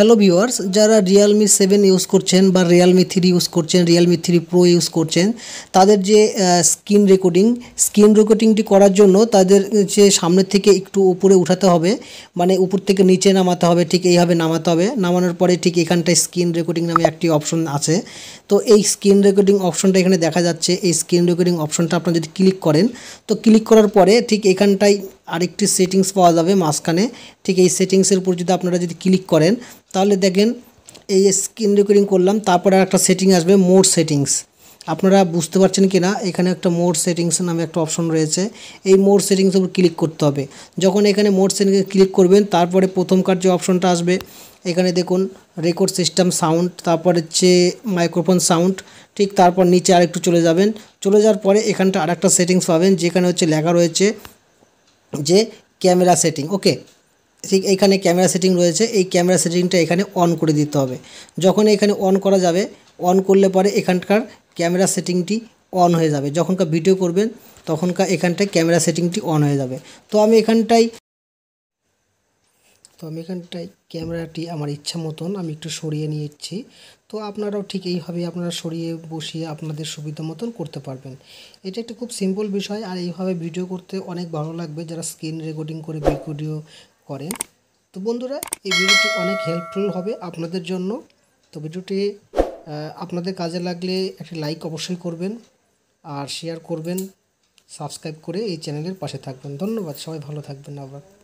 hello viewers যারা Realme seven use করছেন বা রিয়েলমি থ্রি ইউজ করছেন রিয়েলমি থ্রি প্রো ইউজ করছেন তাদের যে স্ক্রিন রেকর্ডিং স্ক্রিন রেকর্ডিংটি করার জন্য তাদের যে সামনের থেকে একটু উপরে উঠাতে হবে মানে উপর থেকে নিচে নামাতে হবে ঠিক এইভাবে নামাতে হবে নামানোর পরে ঠিক এখানটায় স্ক্রিন রেকর্ডিং নামে একটি অপশন আছে তো এই স্ক্রিন রেকর্ডিং অপশনটা এখানে দেখা যাচ্ছে এই স্ক্রিন রেকর্ডিং অপশনটা আপনারা যদি ক্লিক করেন তো ক্লিক করার পরে ঠিক এখানটায় আরেকটি সেটিংস পাওয়া যাবে মাঝখানে ঠিক এই সেটিংসের উপর যদি আপনারা যদি ক্লিক করেন তাহলে দেখেন এই স্ক্রিন রেকর্ডিং করলাম তারপরে একটা সেটিং আসবে মোর সেটিংস আপনারা বুঝতে পারছেন কি না এখানে একটা মোড সেটিংস নামে একটা অপশন রয়েছে এই মোড সেটিংস উপর ক্লিক করতে হবে যখন এখানে মোড সেটিংসে ক্লিক করবেন তারপরে প্রথম কার যে অপশনটা আসবে এখানে দেখুন রেকর্ড সিস্টেম সাউন্ড তারপর হচ্ছে মাইক্রোফোন সাউন্ড ঠিক তারপর নিচে আরেকটু চলে যাবেন চলে যাওয়ার পরে এখানটা আরেকটা সেটিংস পাবেন যেখানে হচ্ছে লেখা রয়েছে যে ক্যামেরা সেটিং ওকে ঠিক এইখানে ক্যামেরা সেটিং রয়েছে এই ক্যামেরা সেটিংটা এখানে অন করে দিতে হবে যখন এখানে অন করা যাবে অন করলে পরে এখানকার ক্যামেরা সেটিংটি অন হয়ে যাবে যখনকার ভিডিও করবেন তখনকার এখানটায় ক্যামেরা সেটিংটি অন হয়ে যাবে তো আমি এখানটায় তো আমি এখানটায় ক্যামেরাটি আমার ইচ্ছা মতন আমি একটু সরিয়ে নিয়েছি তো আপনারাও ঠিক এইভাবে আপনারা সরিয়ে বসিয়ে আপনাদের সুবিধা মতন করতে পারবেন এটা একটা খুব সিম্পল বিষয় আর এইভাবে ভিডিও করতে অনেক ভালো লাগবে যারা স্ক্রিন রেকর্ডিং করে ভিডিও করেন তো বন্ধুরা এই ভিডিওটি অনেক হেল্পফুল হবে আপনাদের জন্য তো ভিডিওটি আপনাদের কাজে লাগলে একটি লাইক অবশ্যই করবেন আর শেয়ার করবেন সাবস্ক্রাইব করে এই চ্যানেলের পাশে থাকবেন ধন্যবাদ সবাই ভালো থাকবেন আবার